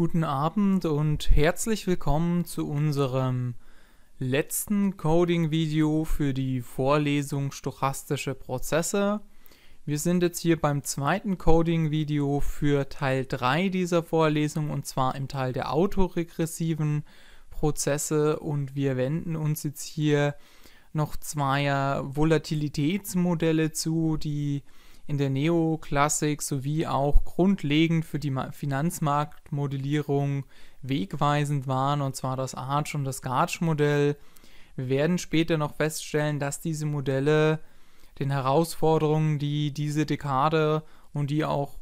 Guten Abend und herzlich willkommen zu unserem letzten Coding-Video für die Vorlesung Stochastische Prozesse. Wir sind jetzt hier beim zweiten Coding-Video für Teil 3 dieser Vorlesung und zwar im Teil der autoregressiven Prozesse und wir wenden uns jetzt hier noch zweier Volatilitätsmodelle zu, die in der Neoklassik sowie auch grundlegend für die Finanzmarktmodellierung wegweisend waren, und zwar das Arch- und das Garch-Modell. Wir werden später noch feststellen, dass diese Modelle den Herausforderungen, die diese Dekade und die auch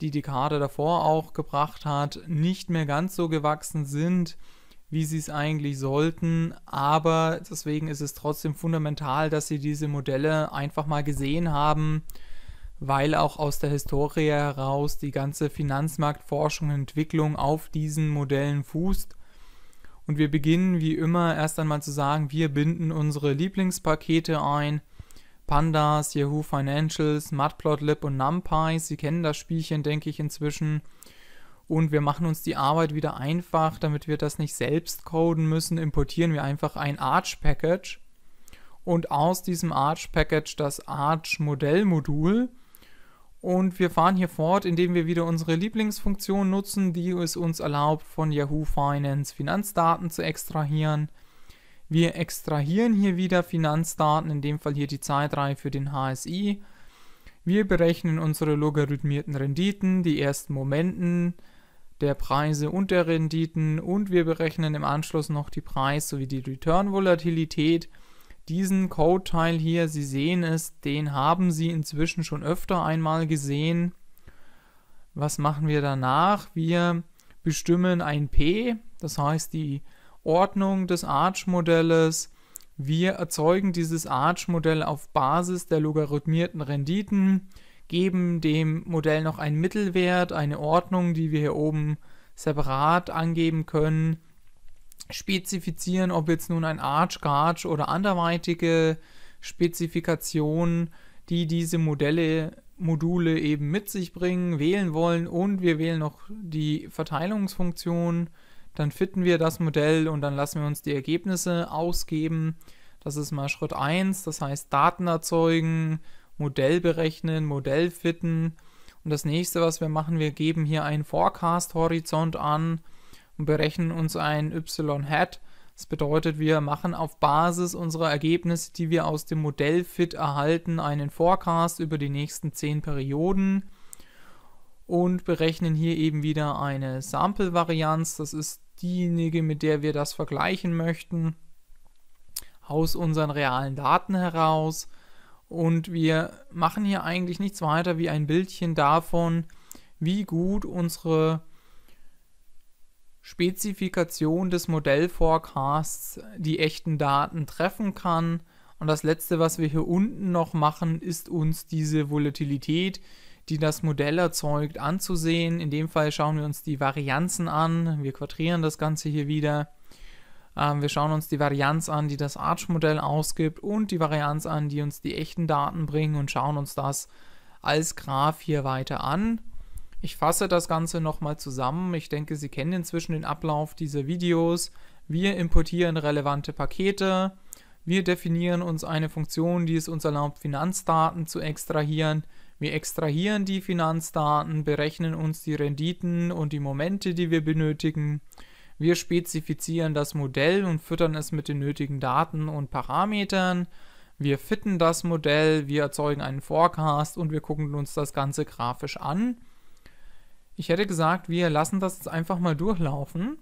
die Dekade davor auch gebracht hat, nicht mehr ganz so gewachsen sind, wie sie es eigentlich sollten. Aber deswegen ist es trotzdem fundamental, dass sie diese Modelle einfach mal gesehen haben weil auch aus der Historie heraus die ganze Finanzmarktforschung und Entwicklung auf diesen Modellen fußt. Und wir beginnen wie immer erst einmal zu sagen, wir binden unsere Lieblingspakete ein. Pandas, Yahoo Financials, Matplotlib und NumPy, Sie kennen das Spielchen, denke ich, inzwischen. Und wir machen uns die Arbeit wieder einfach, damit wir das nicht selbst coden müssen, importieren wir einfach ein Arch-Package. Und aus diesem Arch-Package das Arch-Modellmodul, modul und wir fahren hier fort, indem wir wieder unsere Lieblingsfunktion nutzen, die es uns erlaubt, von Yahoo Finance Finanzdaten zu extrahieren. Wir extrahieren hier wieder Finanzdaten, in dem Fall hier die Zeitreihe für den HSI. Wir berechnen unsere logarithmierten Renditen, die ersten Momenten der Preise und der Renditen und wir berechnen im Anschluss noch die Preis- sowie die Return-Volatilität diesen Code-Teil hier, Sie sehen es, den haben Sie inzwischen schon öfter einmal gesehen. Was machen wir danach? Wir bestimmen ein P, das heißt die Ordnung des Arch-Modells. Wir erzeugen dieses Arch-Modell auf Basis der logarithmierten Renditen, geben dem Modell noch einen Mittelwert, eine Ordnung, die wir hier oben separat angeben können spezifizieren, ob jetzt nun ein Arch, Garch oder anderweitige Spezifikationen, die diese Modelle, Module eben mit sich bringen, wählen wollen und wir wählen noch die Verteilungsfunktion, dann fitten wir das Modell und dann lassen wir uns die Ergebnisse ausgeben. Das ist mal Schritt 1, das heißt Daten erzeugen, Modell berechnen, Modell fitten. Und das nächste, was wir machen, wir geben hier einen Forecast-Horizont an, und berechnen uns ein y-hat. Das bedeutet, wir machen auf Basis unserer Ergebnisse, die wir aus dem Modell fit erhalten, einen Forecast über die nächsten 10 Perioden und berechnen hier eben wieder eine Sample-Varianz. Das ist diejenige, mit der wir das vergleichen möchten, aus unseren realen Daten heraus. Und wir machen hier eigentlich nichts weiter wie ein Bildchen davon, wie gut unsere Spezifikation des Modellforecasts die echten Daten treffen kann. Und das letzte, was wir hier unten noch machen, ist uns diese Volatilität, die das Modell erzeugt, anzusehen. In dem Fall schauen wir uns die Varianzen an. Wir quadrieren das Ganze hier wieder. Ähm, wir schauen uns die Varianz an, die das Arch-Modell ausgibt und die Varianz an, die uns die echten Daten bringen und schauen uns das als Graph hier weiter an. Ich fasse das Ganze nochmal zusammen. Ich denke, Sie kennen inzwischen den Ablauf dieser Videos. Wir importieren relevante Pakete. Wir definieren uns eine Funktion, die es uns erlaubt, Finanzdaten zu extrahieren. Wir extrahieren die Finanzdaten, berechnen uns die Renditen und die Momente, die wir benötigen. Wir spezifizieren das Modell und füttern es mit den nötigen Daten und Parametern. Wir fitten das Modell, wir erzeugen einen Forecast und wir gucken uns das Ganze grafisch an. Ich hätte gesagt, wir lassen das jetzt einfach mal durchlaufen.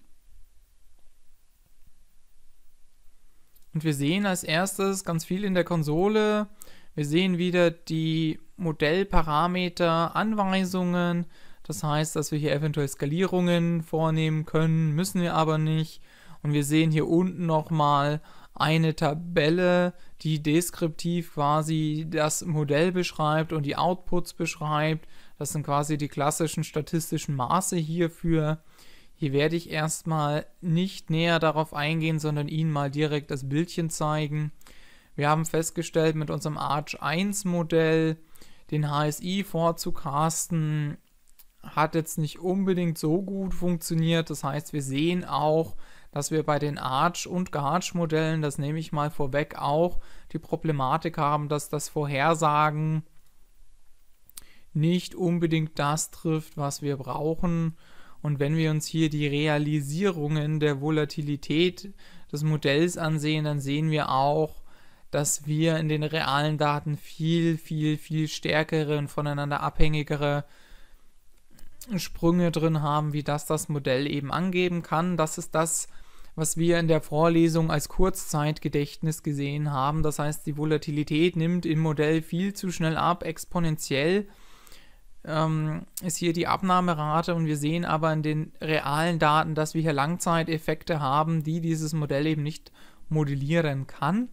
Und wir sehen als erstes ganz viel in der Konsole. Wir sehen wieder die Modellparameter, Anweisungen. Das heißt, dass wir hier eventuell Skalierungen vornehmen können, müssen wir aber nicht. Und wir sehen hier unten nochmal eine Tabelle, die deskriptiv quasi das Modell beschreibt und die Outputs beschreibt das sind quasi die klassischen statistischen Maße hierfür. Hier werde ich erstmal nicht näher darauf eingehen, sondern Ihnen mal direkt das Bildchen zeigen. Wir haben festgestellt mit unserem Arch 1 Modell, den HSI vorzukasten, hat jetzt nicht unbedingt so gut funktioniert. Das heißt, wir sehen auch, dass wir bei den Arch- und Garage-Modellen, das nehme ich mal vorweg auch, die Problematik haben, dass das Vorhersagen nicht unbedingt das trifft, was wir brauchen. Und wenn wir uns hier die Realisierungen der Volatilität des Modells ansehen, dann sehen wir auch, dass wir in den realen Daten viel, viel, viel stärkere und voneinander abhängigere Sprünge drin haben, wie das das Modell eben angeben kann. Das ist das, was wir in der Vorlesung als Kurzzeitgedächtnis gesehen haben. Das heißt, die Volatilität nimmt im Modell viel zu schnell ab, exponentiell ähm, ist hier die Abnahmerate und wir sehen aber in den realen Daten, dass wir hier Langzeiteffekte haben, die dieses Modell eben nicht modellieren kann.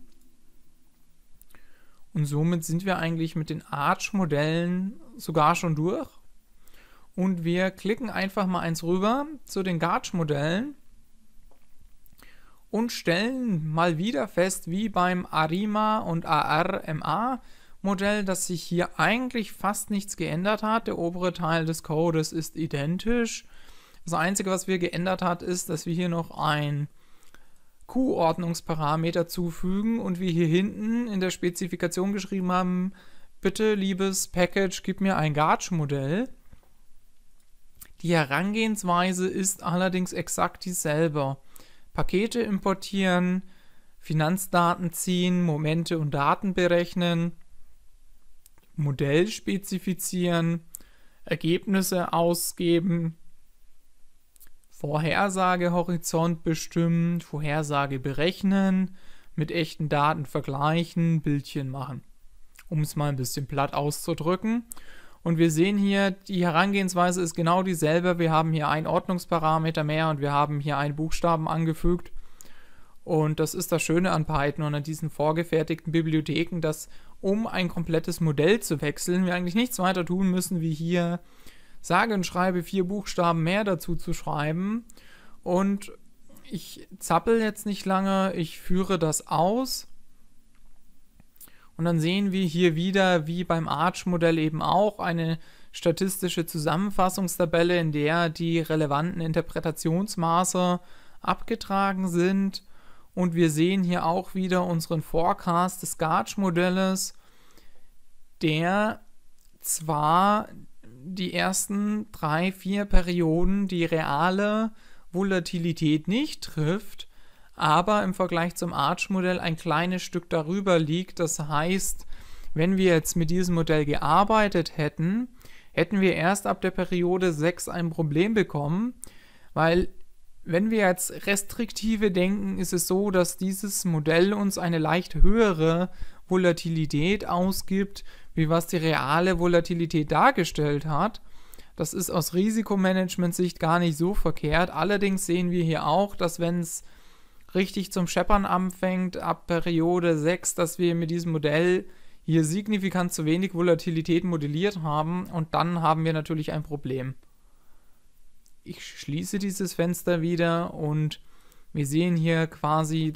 Und somit sind wir eigentlich mit den Arch-Modellen sogar schon durch. Und wir klicken einfach mal eins rüber zu den Garch-Modellen und stellen mal wieder fest, wie beim ARIMA und ARMA, Modell, dass sich hier eigentlich fast nichts geändert hat. Der obere Teil des Codes ist identisch. Das Einzige, was wir geändert hat, ist, dass wir hier noch ein Q-Ordnungsparameter zufügen und wir hier hinten in der Spezifikation geschrieben haben, bitte, liebes Package, gib mir ein Garch-Modell. Die Herangehensweise ist allerdings exakt dieselbe. Pakete importieren, Finanzdaten ziehen, Momente und Daten berechnen, Modell spezifizieren, Ergebnisse ausgeben, Vorhersagehorizont bestimmen, Vorhersage berechnen, mit echten Daten vergleichen, Bildchen machen, um es mal ein bisschen platt auszudrücken. Und wir sehen hier, die Herangehensweise ist genau dieselbe. Wir haben hier einen Ordnungsparameter mehr und wir haben hier einen Buchstaben angefügt. Und das ist das Schöne an Python und an diesen vorgefertigten Bibliotheken, dass um ein komplettes Modell zu wechseln, wir eigentlich nichts weiter tun müssen, wie hier sage und schreibe vier Buchstaben mehr dazu zu schreiben. Und ich zappel jetzt nicht lange, ich führe das aus. Und dann sehen wir hier wieder, wie beim Arch-Modell eben auch, eine statistische Zusammenfassungstabelle, in der die relevanten Interpretationsmaße abgetragen sind. Und wir sehen hier auch wieder unseren Forecast des garch modelles der zwar die ersten drei, vier Perioden die reale Volatilität nicht trifft, aber im Vergleich zum Arch-Modell ein kleines Stück darüber liegt. Das heißt, wenn wir jetzt mit diesem Modell gearbeitet hätten, hätten wir erst ab der Periode 6 ein Problem bekommen, weil wenn wir jetzt restriktive denken, ist es so, dass dieses Modell uns eine leicht höhere Volatilität ausgibt, wie was die reale Volatilität dargestellt hat. Das ist aus Risikomanagement-Sicht gar nicht so verkehrt. Allerdings sehen wir hier auch, dass wenn es richtig zum Scheppern anfängt, ab Periode 6, dass wir mit diesem Modell hier signifikant zu wenig Volatilität modelliert haben und dann haben wir natürlich ein Problem ich schließe dieses Fenster wieder und wir sehen hier quasi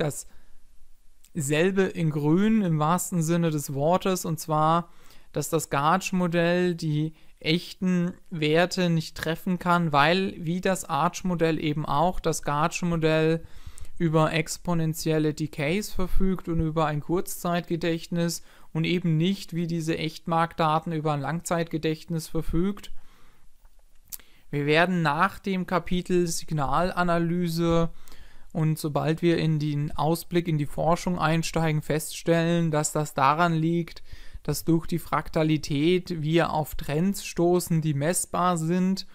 dasselbe in grün im wahrsten Sinne des Wortes und zwar, dass das Garage-Modell die echten Werte nicht treffen kann, weil wie das Arch-Modell eben auch das Garage-Modell über exponentielle Decays verfügt und über ein Kurzzeitgedächtnis und eben nicht wie diese Echtmarktdaten über ein Langzeitgedächtnis verfügt. Wir werden nach dem Kapitel Signalanalyse und sobald wir in den Ausblick in die Forschung einsteigen, feststellen, dass das daran liegt, dass durch die Fraktalität wir auf Trends stoßen, die messbar sind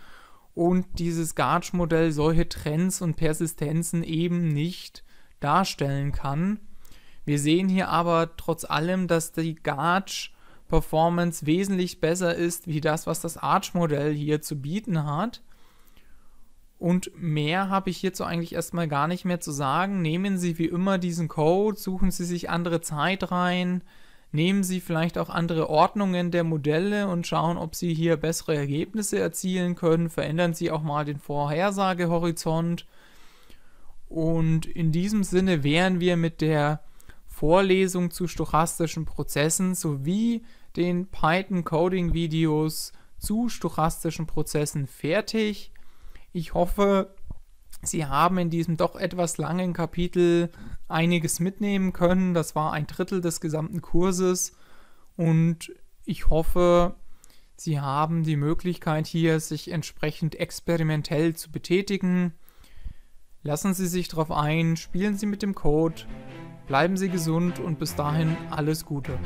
und dieses Garch-Modell solche Trends und Persistenzen eben nicht darstellen kann. Wir sehen hier aber trotz allem, dass die Garch Performance wesentlich besser ist wie das, was das Arch-Modell hier zu bieten hat. Und mehr habe ich hierzu eigentlich erstmal gar nicht mehr zu sagen. Nehmen Sie wie immer diesen Code, suchen Sie sich andere Zeitreihen, nehmen Sie vielleicht auch andere Ordnungen der Modelle und schauen, ob Sie hier bessere Ergebnisse erzielen können. Verändern Sie auch mal den Vorhersagehorizont. Und in diesem Sinne wären wir mit der Vorlesung zu stochastischen Prozessen sowie den Python Coding Videos zu stochastischen Prozessen fertig. Ich hoffe, Sie haben in diesem doch etwas langen Kapitel einiges mitnehmen können. Das war ein Drittel des gesamten Kurses und ich hoffe, Sie haben die Möglichkeit hier, sich entsprechend experimentell zu betätigen. Lassen Sie sich darauf ein, spielen Sie mit dem Code, bleiben Sie gesund und bis dahin alles Gute.